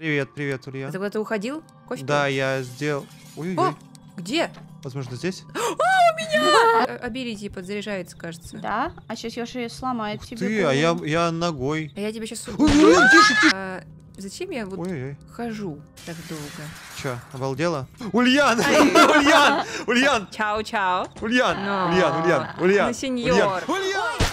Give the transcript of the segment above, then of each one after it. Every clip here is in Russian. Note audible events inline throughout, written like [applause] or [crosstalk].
Привет, привет, Улья. Ты куда-то уходил? Кофе да, пил? я сделал... Ой -ой -ой. где? Возможно, здесь? [gasps] А, у меня! Абилити э, подзаряжается, кажется. Да? А сейчас Йоши сломает Ух тебе. ты, а я, я ногой. А я тебя сейчас... Тише, а, Зачем я вот хожу так долго? Че, обалдела? [laughs] Ульян! Ульян! Ульян! Чао-чао! Ульян! Ульян, Ульян, Ульян! Ну, сеньор! Ульян!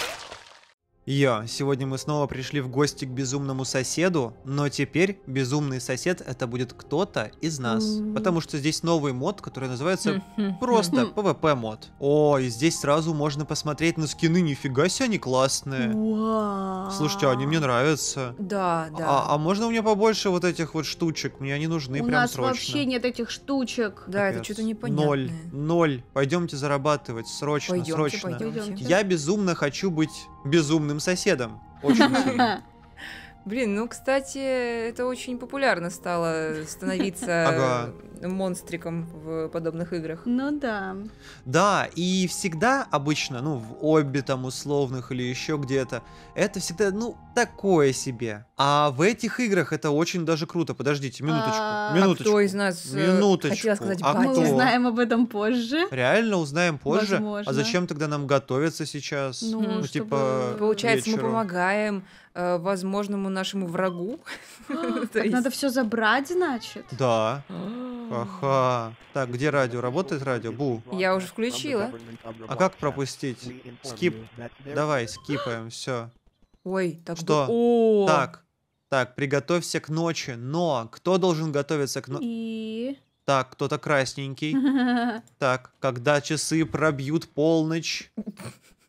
Йо, сегодня мы снова пришли в гости к безумному соседу, но теперь безумный сосед это будет кто-то из нас. Потому что здесь новый мод, который называется просто PvP мод. О, и здесь сразу можно посмотреть на скины, нифига себе, они классные. Wow. Слушайте, а они мне нравятся. Да, да. А, а можно у меня побольше вот этих вот штучек? Мне они нужны у прям нас вообще нет этих штучек. Да, Капец. это что-то непонятное. Ноль, ноль. Пойдемте зарабатывать, срочно, пойдемте, срочно. Пойдемте. Я безумно хочу быть безумным соседом. Очень [laughs] Блин, ну, кстати, это очень популярно стало становиться монстриком в подобных играх. Ну да. Да, и всегда обычно, ну, в обе там условных или еще где-то, это всегда, ну, такое себе. А в этих играх это очень даже круто. Подождите, минуточку. А, минуточку. А кто из нас э, минуточку. хотела сказать, а кто? мы узнаем об этом позже. Реально узнаем позже? А Возможно. А зачем тогда нам готовиться сейчас? Ну, ну чтобы... типа Получается, вечеру. мы помогаем э, возможному нашему врагу. А, [laughs] надо все забрать, значит? Да. А. Ха-ха. Так, где радио? Работает радио? Бу. Я уже включила. А как пропустить? Скип. Давай, скипаем, все. Ой, так Что? О Так. Так, приготовься к ночи. Но кто должен готовиться к ночи? И... Так, кто-то красненький. [laughs] Так, когда часы пробьют полночь.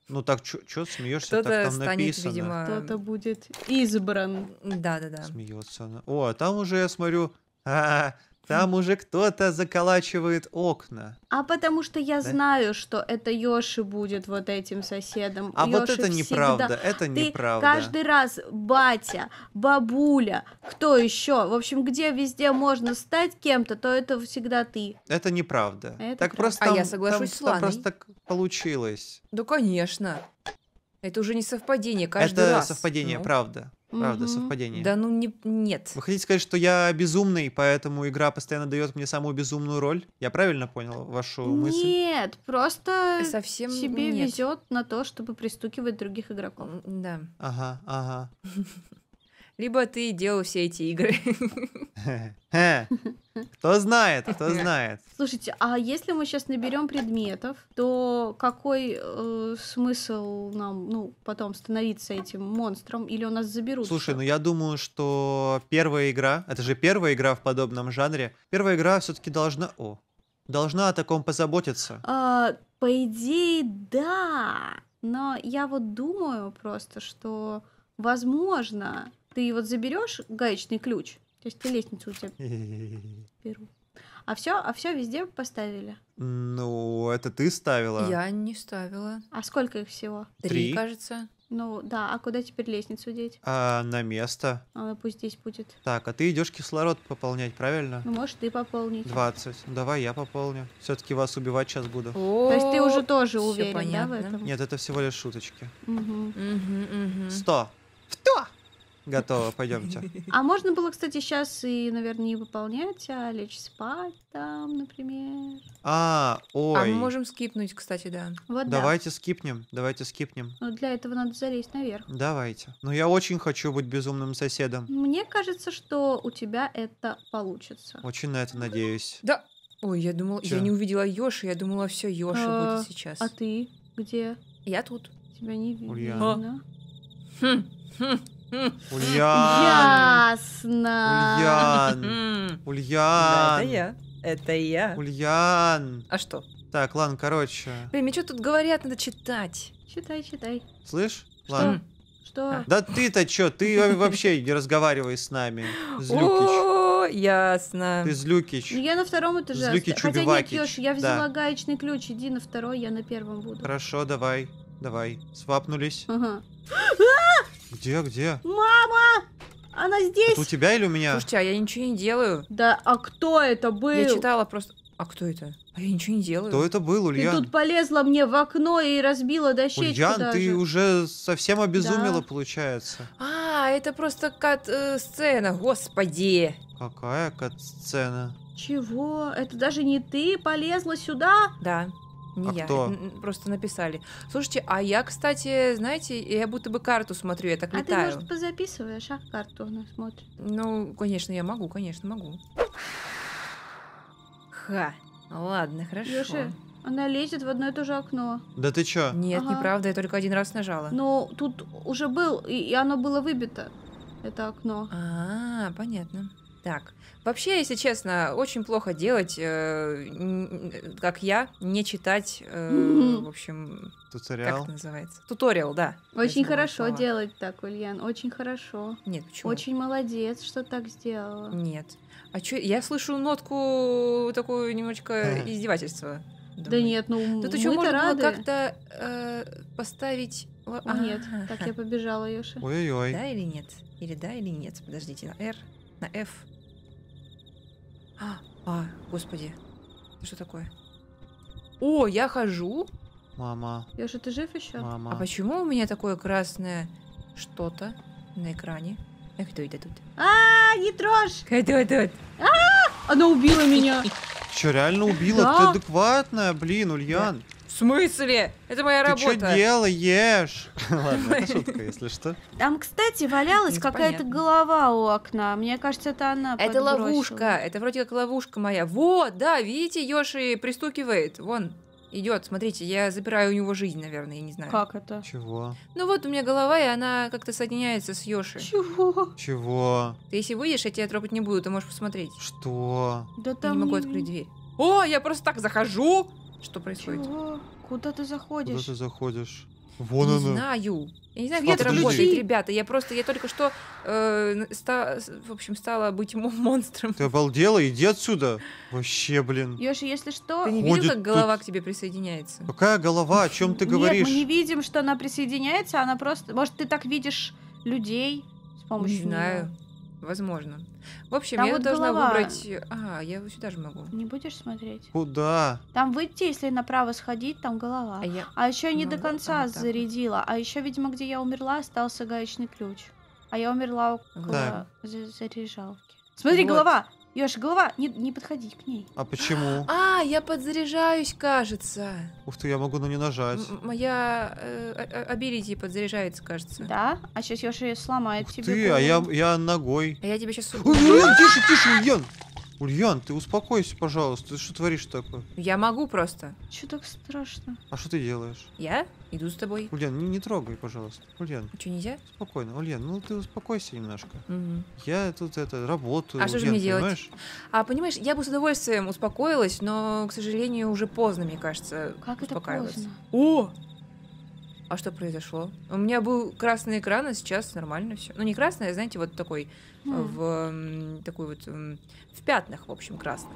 Ну так, что смеешься? Так там станет, написано. Видимо... Кто-то будет избран. Да, да, да. Смеется она. О, а там уже я смотрю. А -а -а, там уже кто-то заколачивает окна. А потому что я да? знаю, что это Йоши будет вот этим соседом. А Йоши вот это всегда... неправда, это Ты неправда. каждый раз батя, бабуля, кто еще? В общем, где везде можно стать кем-то, то это всегда ты. Это неправда. Это так правда. просто. А там, я соглашусь там, с Ланой. Там просто так получилось. Да, конечно. Это уже не совпадение каждый Это раз. Это совпадение, ну. правда. Правда, угу. совпадение. Да ну не, нет. Вы хотите сказать, что я безумный, поэтому игра постоянно дает мне самую безумную роль? Я правильно понял вашу нет, мысль? Нет, просто Совсем тебе везет на то, чтобы пристукивать других игроков. Да. Ага, ага. [laughs] либо ты делал все эти игры. [laughs] Кто знает, кто знает. Слушайте, а если мы сейчас наберем предметов, то какой э, смысл нам, ну, потом становиться этим монстром, или у нас заберут? Слушай, ну я думаю, что первая игра, это же первая игра в подобном жанре, первая игра все-таки должна, о, должна о таком позаботиться. А, по идее, да, но я вот думаю просто, что возможно, ты вот заберешь гаечный ключ, то есть ты лестницу у тебя [laughs] беру. А все, а все везде поставили? Ну, это ты ставила. Я не ставила. А сколько их всего? Три, Три кажется. Ну да, а куда теперь лестницу деть? А, на место. А, пусть здесь будет. Так, а ты идешь кислород пополнять, правильно? Ну, можешь ты пополнить. 20. давай я пополню. Все-таки вас убивать сейчас буду. То есть ты уже тоже уверен, да, в этом? Нет, это всего лишь шуточки. Сто. Угу. В то! Готово, пойдемте. [laughs] А можно было, кстати, сейчас и, наверное, не выполнять, а лечь спать там, например. А, ой. А мы можем скипнуть, кстати, да. Вот давайте да. скипнем, давайте скипнем. Но ну, для этого надо залезть наверх. Давайте. Но ну, я очень хочу быть безумным соседом. Мне кажется, что у тебя это получится. Очень на это надеюсь. Да. Ой, я думала, Чё? я не увидела Ёши, я думала, все Ёши а, будет сейчас. А ты где? Я тут. Тебя не видно. Ульяна. Хм, хм. Ульян! Ясно! Ульян! Ульян! Да, это я. Это я. Ульян! А что? Так, ладно, короче. Блин, мне что тут говорят, надо читать. Читай, читай. Слышь? Ладно. Что? А. Да ты-то чё? Ты [laughs] вообще не разговаривай с нами, Злюкич. О, ясно. Ты Злюкич. Ну, я на втором этаже. Злюкич Хотя нет, Ёж, я взяла гаечный ключ. Иди на второй, я на первом буду. Хорошо, давай. Давай. Свапнулись. Ага. [gasps] А! Где, где? Мама! Она здесь! Это у тебя или у меня? Слушайте, а я ничего не делаю. Да, а кто это был? Я читала просто... А кто это? А я ничего не делаю. Кто это был, Ульян? Ты тут полезла мне в окно и разбила дощечку Ульян, даже. ты уже совсем обезумела, да. получается. А, это просто кат-сцена, э, господи. Какая кат-сцена? Чего? Это даже не ты полезла сюда? Да. Не а я, кто? просто написали. Слушайте, а я, кстати, знаете, я будто бы карту смотрю, я так а летаю. А ты, может, позаписываешь, а карту она смотрит? Ну, конечно, я могу, конечно, могу. Ха, ладно, хорошо. Леша, она лезет в одно и то же окно. Да ты чё? Нет, ага. неправда, я только один раз нажала. Ну, тут уже был, и оно было выбито, это окно. -а понятно. Так. Вообще, если честно, очень плохо делать, э, как я, не читать, э, в общем... Туториал? Как это называется? Туториал, да. Очень хорошо слова. делать так, Ульян, очень хорошо. Нет, почему? Очень молодец, что так сделала. Нет. А чё, я слышу нотку такую немножечко [laughs] издевательства. Думаю. Да нет, ну Тут еще можно рады. было как-то э, поставить... А, нет, так я побежала, Ёша. Ой-ой-ой. Да или нет? Или да, или нет? Подождите, на R, на F. А, а, господи. Что такое? О, я хожу. Мама. Я же ты жив еще? Мама. А почему у меня такое красное что-то на экране? Эх, кто это тут? А, не трожь! Кто тут? А, она убила меня. Че, реально убила? Ты адекватная, блин, Ульян смысле? Это моя работа. Ты что делаешь? [laughs] Ладно, это [laughs] шутка, если что. Там, кстати, валялась какая-то голова у окна. Мне кажется, это она Это ловушка. Это вроде как ловушка моя. Вот, да, видите, Йоши пристукивает. Вон, идет. Смотрите, я запираю у него жизнь, наверное, я не знаю. Как это? Чего? Ну вот у меня голова, и она как-то соединяется с Йоши. Чего? Чего? Ты если выйдешь, я тебя трогать не буду, ты можешь посмотреть. Что? Да там... Не могу открыть дверь. О, я просто так захожу! Что происходит? Чего? Куда ты заходишь? Куда ты заходишь? Вон не она. знаю. Я не знаю, где это работает, ребята. Я просто, я только что, э, ста, в общем, стала быть монстром. Ты обалдела? Иди отсюда. Вообще, блин. Ёша, если что... Ты не видел, как голова тут... к тебе присоединяется? Какая голова? О чем ты говоришь? Нет, мы не видим, что она присоединяется. Она просто... Может, ты так видишь людей с помощью... Не знаю. Нее. Возможно. В общем, Там я вот должна голова. выбрать... А, я вот сюда же могу. Не будешь смотреть? Куда? Там выйти, если направо сходить, там голова. А, я... а еще я не могу... Ну, до конца а, зарядила. А еще, видимо, где я умерла, остался гаечный ключ. А я умерла около да. заряжалки. Смотри, вот. голова! Ёж, голова, не, не подходи к ней. А почему? [gasps] А, я подзаряжаюсь, кажется. Ух ты, я могу на нее нажать. М моя э, абилити подзаряжается, кажется. Да? А сейчас Ёж ее сломает Ух тебе. ты, а голову. а я, я ногой. А я тебя сейчас... Ой, тише, тише, Йен. Ульян, ты успокойся, пожалуйста. Ты что творишь такое? Я могу просто. Че так страшно? А что ты делаешь? Я иду с тобой. Ульян, не, не трогай, пожалуйста. Ульян. А нельзя? Спокойно. Ульян, ну ты успокойся немножко. Угу. Я тут это, работаю. А Ульян, что же мне делать? Понимаешь? А, понимаешь, я бы с удовольствием успокоилась, но, к сожалению, уже поздно, мне кажется, Как это поздно? О! а что произошло? У меня был красный экран, а сейчас нормально все. Ну, не красный, а, знаете, вот такой, mm. в, такой вот, в пятнах, в общем, красных.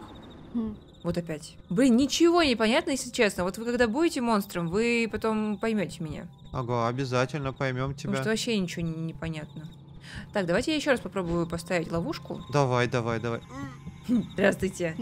Mm. Вот опять. Блин, ничего не понятно, если честно. Вот вы когда будете монстром, вы потом поймете меня. Ага, обязательно поймем тебя. Потому что вообще ничего не, понятно. Так, давайте я еще раз попробую поставить ловушку. Давай, давай, давай. [laughs] Здравствуйте.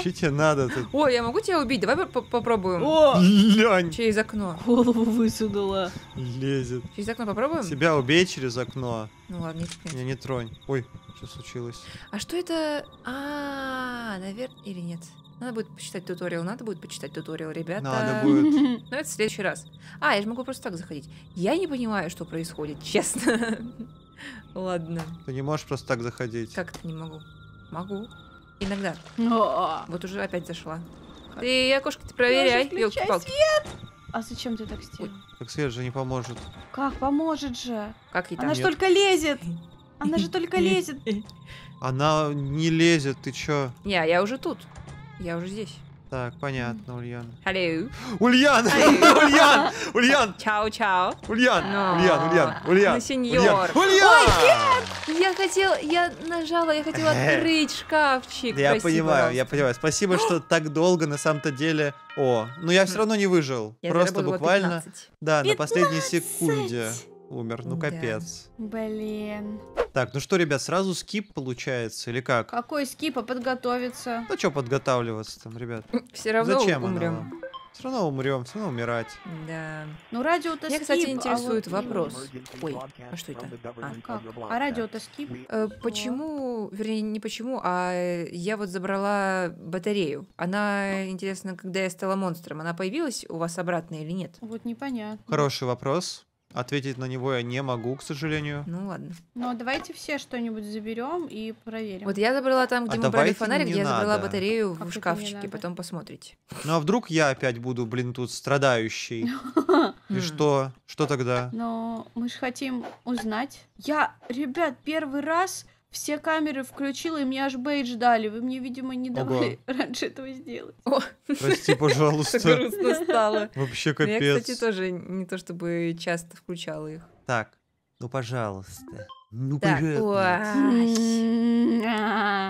Что тебе надо? Ты... Ой, я могу тебя убить? Давай попробуем. О! Лянь! Через окно. Голову высунула. Лезет. Через окно попробуем? Тебя убей через окно. Ну ладно, не теперь. Меня не тронь. Ой, что случилось? А что это? А, -а, -а наверное, или нет? Надо будет почитать туториал, надо будет почитать туториал, ребята. Надо будет. [laughs] Но ну, это в следующий раз. А, я же могу просто так заходить. Я не понимаю, что происходит, честно. [laughs] Ладно. Ты не можешь просто так заходить. Как-то не могу. Могу. Иногда. Но... Вот уже опять зашла. Ты, Якушка, ты проверяй. Елки-палки. А зачем ты так сделал? Так свет же не поможет. Как поможет же? Как и там? Она же только лезет. Она же только [laughs] лезет. Она не лезет, ты чё? Не, я уже тут. Я уже здесь. Так, понятно, Ульян. Hello. Ульян! Ульян! Ульян! Чао-чао. Ульян! Ульян, Ульян, Ульян. Ну, сеньор. Ульян! Ульян! Ой, нет! Я хотел, я нажала, я хотела э. открыть шкафчик. Я понимаю, я понимаю. Спасибо, что [gasps] так долго на самом-то деле... О, но ну я все равно не выжил. Просто буквально... Да, на последней секунде умер. Ну, капец. Да. Блин. Так, ну что, ребят, сразу скип получается или как? Какой скип, а подготовиться? Ну что подготавливаться там, ребят? Все равно Зачем умрем. Оно? Все равно умрем, все равно умирать. Да. Ну радио-то Меня, кстати, а интересует а вот... вопрос. Ой, а что это? А, как? а радио-то скип? Э, почему, вернее, не почему, а э, я вот забрала батарею. Она, интересно, когда я стала монстром, она появилась у вас обратно или нет? Вот непонятно. Хороший вопрос. Ответить на него я не могу, к сожалению. Ну ладно. но давайте все что-нибудь заберем и проверим. Вот я забрала там, где а мы брали фонарик, я надо. забрала батарею как в шкафчике, потом посмотрите. Ну а вдруг я опять буду, блин, тут страдающий? [laughs] И хм. что? Что тогда? Но мы же хотим узнать. Я, ребят, первый раз все камеры включила, и мне аж бейдж дали. Вы мне, видимо, не давали Ого. [laughs] раньше этого сделать. О. Прости, [laughs] пожалуйста. Грустно стало. Вообще капец. Ну, я, кстати, тоже не то чтобы часто включала их. Так, ну, пожалуйста. Ну, так. пожалуйста.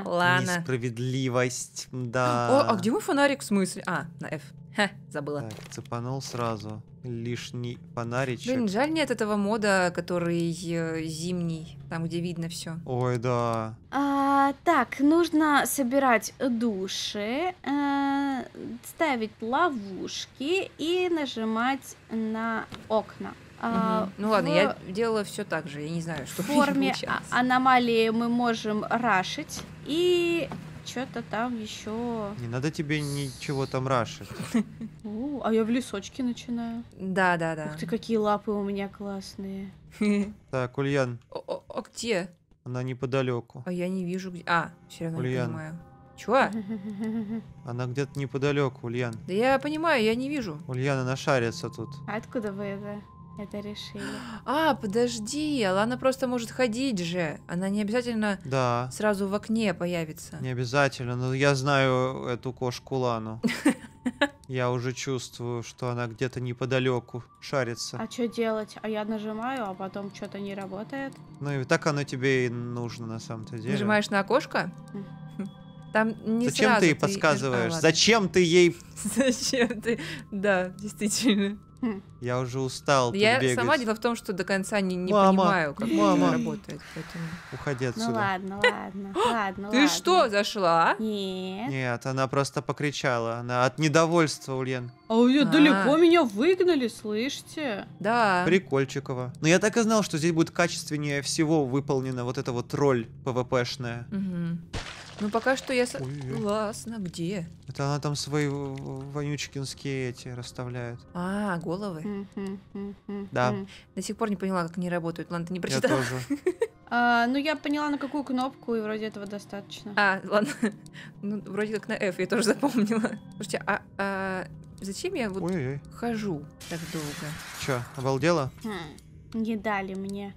Ладно. Несправедливость, да. О, а где мой фонарик в смысле? А, на F. Ха, забыла. Так, цепанул сразу. Лишний фонаричек. Блин, жаль нет этого мода, который э, зимний, там, где видно все. Ой, да. А, так, нужно собирать души, э, ставить ловушки и нажимать на окна. А, ну ладно, я делала все так же, я не знаю, что в форме а, аномалии мы можем рашить и что-то там еще. Не надо тебе ничего там рашить. [laughs] А я в лесочке начинаю. Да, да, да. Ух ты, какие лапы у меня классные. [laughs] Так, Ульян. А где? Она неподалеку. А я не вижу, где. А, все равно не понимаю. Чего? [laughs] Она где-то неподалеку, Ульян. Да я понимаю, я не вижу. Ульяна нашарится тут. А откуда вы это? это решили. А, подожди, Лана просто может ходить же. Она не обязательно да. сразу в окне появится. Не обязательно, но я знаю эту кошку Лану. [laughs] Я уже чувствую, что она где-то неподалеку шарится. А что делать? А я нажимаю, а потом что-то не работает. Ну и так оно тебе и нужно на самом-то деле. Нажимаешь на окошко? Там не Зачем сразу ты ей подсказываешь? А, Зачем ты ей... [laughs] Зачем ты... Да, действительно. Хм. Я уже устал. Я бегать. сама дело в том, что до конца не, не мама, понимаю, как мама. это работает. Поэтому... Уходи ну отсюда. Ну ладно, ладно, [gasps] ладно. Ты ладно. что, зашла? А? Нет. Нет, она просто покричала. Она от недовольства, Ульян. А у нее а далеко меня выгнали, слышите? Да. Прикольчикова. Но я так и знал, что здесь будет качественнее всего выполнена вот эта вот роль ПВПшная. Угу. Ну пока что я... Со... Классно, где? Это она там свои вонючкинские эти расставляет. А, головы? Да. До сих пор не поняла, как они работают. Ладно, ты не прочитала. Я тоже. [laughs] А, ну, я поняла, на какую кнопку, и вроде этого достаточно. А, ладно. [laughs] Ну, вроде как на F я тоже запомнила. Слушайте, а, а зачем я вот Ой -ой. хожу так долго? Че, обалдела? Хм, не дали мне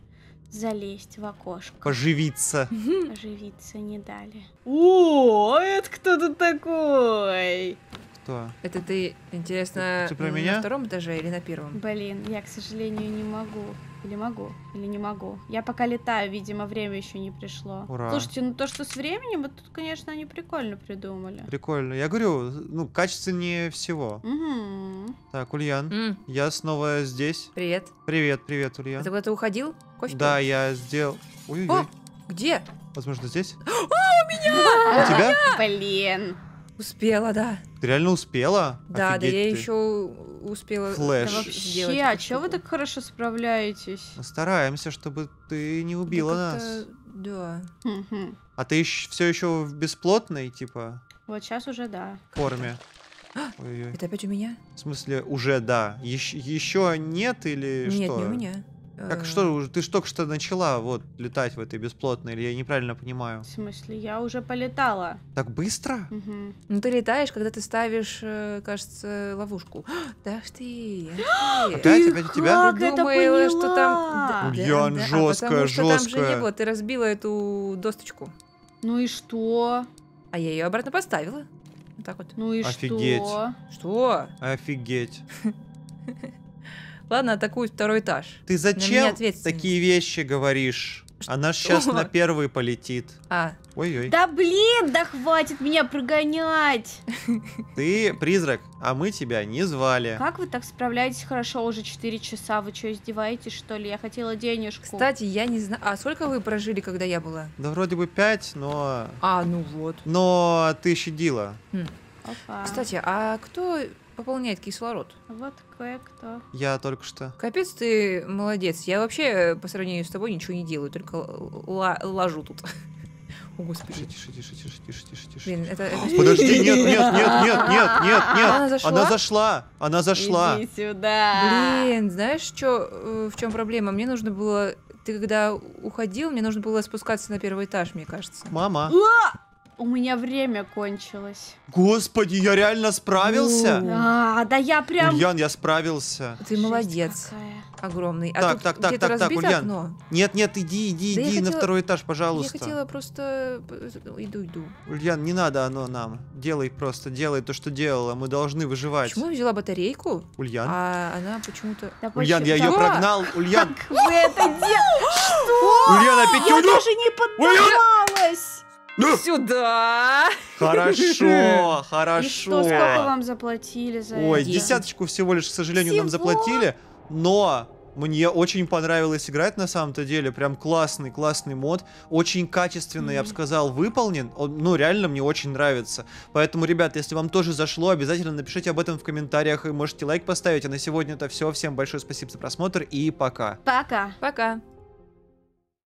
залезть в окошко. Поживиться. Поживиться не дали. О, это кто тут такой? Кто? Это ты, интересно, ты, ты про меня? на втором этаже или на первом? Блин, я, к сожалению, не могу. Или могу, или не могу. Я пока летаю, видимо, время еще не пришло. Ура. Слушайте, ну то, что с временем, вот тут, конечно, они прикольно придумали. Прикольно. Я говорю, ну, качественнее всего. Угу. Так, Ульян, mm. я снова здесь. Привет. Привет, привет, Ульян. Это куда-то уходил? Кофе Да, пил? я сделал... Ой-ой-ой. Где? Возможно, здесь? [gasps] А, у меня! У тебя? Блин. Успела, да. Ты реально успела? Да, Офигеть да, я ты. еще успела Флэш. Да, вообще, а чего вы так хорошо справляетесь? Мы стараемся, чтобы ты не убила да нас. Да. А ты все еще в бесплотной, типа? Вот сейчас уже да. Форме. [gasps] Ой -ой. Это опять у меня? В смысле, уже да. еще нет или нет, что? Нет, не у меня. Как э, что, ты же только что начала вот летать в этой бесплотной, или я неправильно понимаю? В смысле, я уже полетала. Так быстро? Угу. Ну ты летаешь, когда ты ставишь, э, кажется, ловушку. [gasps] Да ты! [gasps] Опять, опять у тебя? Как это что там... Ян, жесткая, жесткая. там же его, ты разбила эту досточку. Ну и что? А я ее обратно поставила. Вот так вот. Ну и Офигеть. что? Что? Офигеть. [laughs] Ладно, атакуют второй этаж. Ты зачем такие вещи говоришь? Что? Она сейчас на первый полетит. А. Ой-ой. Да блин, да хватит меня прогонять. [laughs] Ты призрак, а мы тебя не звали. Как вы так справляетесь хорошо уже 4 часа? Вы что, издеваетесь, что ли? Я хотела денежку. Кстати, я не знаю... А сколько вы прожили, когда я была? Да вроде бы 5, но... А, ну вот. Но ты щадила. Хм. Опа. Кстати, а кто пополняет кислород. Вот кое-кто. Я только что. Капец ты молодец. Я вообще э, по сравнению с тобой ничего не делаю, только лажу тут. [laughs] О, господи. Тише, тише, тише, тише, тише, тише. Блин, это... это... [gasps] Подожди, нет, [laughs] нет, нет, нет, нет, нет, нет. Она зашла? Она зашла, она зашла. Иди сюда. Блин, знаешь, чё, э, в чем проблема? Мне нужно было... Ты когда уходил, мне нужно было спускаться на первый этаж, мне кажется. Мама. А! У меня время кончилось. Господи, я реально справился? А, да я прям... Ульян, я справился. Ты Жесть молодец. Какая. Огромный. А так, так, так, так, так, Ульян. Окно? Нет, нет, иди, иди, да иди хотела... на второй этаж, пожалуйста. Я хотела просто... Э, иду, иду. Ульян, не надо оно нам. Делай просто, делай то, что делала. Мы должны выживать. Почему я взяла батарейку? Ульян. А она почему-то... Да, Ульян, я ее прогнал. Ульян. Как вы это делаете? Что? Ульян, опять а Я даже не поддавалась. Ну! Сюда! Хорошо, [laughs] хорошо. И что, сколько вам заплатили за Ой, это? десяточку всего лишь, к сожалению, всего? нам заплатили, но мне очень понравилось играть на самом-то деле. Прям классный, классный мод. Очень качественный, mm я бы сказал, выполнен. Он, ну, реально мне очень нравится. Поэтому, ребят, если вам тоже зашло, обязательно напишите об этом в комментариях и можете лайк поставить. А на сегодня это все. Всем большое спасибо за просмотр и пока. Пока. Пока.